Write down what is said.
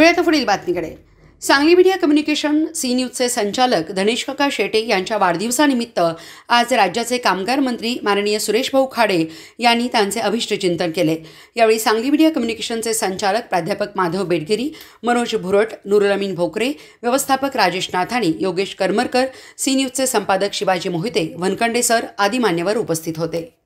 आता पुढील बातमीकडे सांगली मीडिया कम्युनिकेशन सी न्यूजचे संचालक धनेशकाका शेटे यांच्या वाढदिवसानिमित्त आज राज्याचे कामगार मंत्री माननीय सुरेश भाऊ खाडे यांनी त्यांचे अभिष्टचिंतन केले यावेळी सांगली मीडिया कम्युनिकेशनचे संचालक प्राध्यापक माधव बेडगिरी मनोज भुरट नुरलमीन भोकरे व्यवस्थापक राजेश नाथाणी योगेश करमरकर सी न्यूजचे संपादक शिवाजी मोहिते वनकंडे सर आदी मान्यवर उपस्थित होते